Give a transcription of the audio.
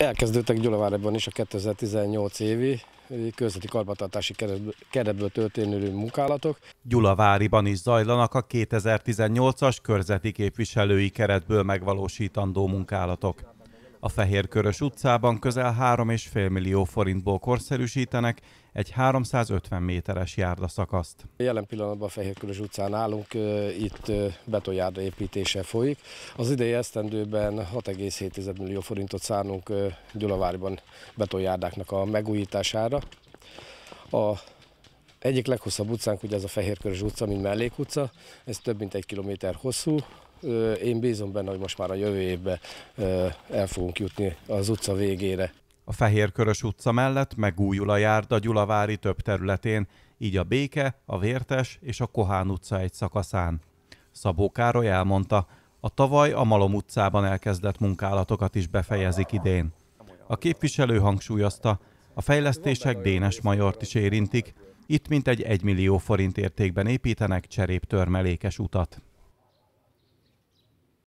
Hát elkezdődtek Gyulavárebban is a 2018 évi eh, közveti karbantartási keretből történő munkálatok. Gyulaváriban is zajlanak a 2018-as körzeti képviselői keretből megvalósítandó munkálatok. A Fehérkörös utcában közel 3,5 millió forintból korszerűsítenek egy 350 méteres járdaszakaszt. Jelen pillanatban a Fehérkörös utcán állunk, itt betonjárda építése folyik. Az idei esztendőben 6,7 millió forintot szánunk Gyulaváriban betonjárdáknak a megújítására. A egyik leghosszabb utcánk, ugye ez a Fehérkörös utca, mint mellékutca, ez több mint egy kilométer hosszú, én bízom benne, hogy most már a jövő évben el fogunk jutni az utca végére. A Fehérkörös utca mellett megújul a járda Gyulavári több területén, így a Béke, a Vértes és a Kohán utca egy szakaszán. Szabó Károly elmondta, a tavaly a Malom utcában elkezdett munkálatokat is befejezik idén. A képviselő hangsúlyozta, a fejlesztések Dénes Majort is érintik, itt mintegy 1 millió forint értékben építenek cseréptörmelékes utat.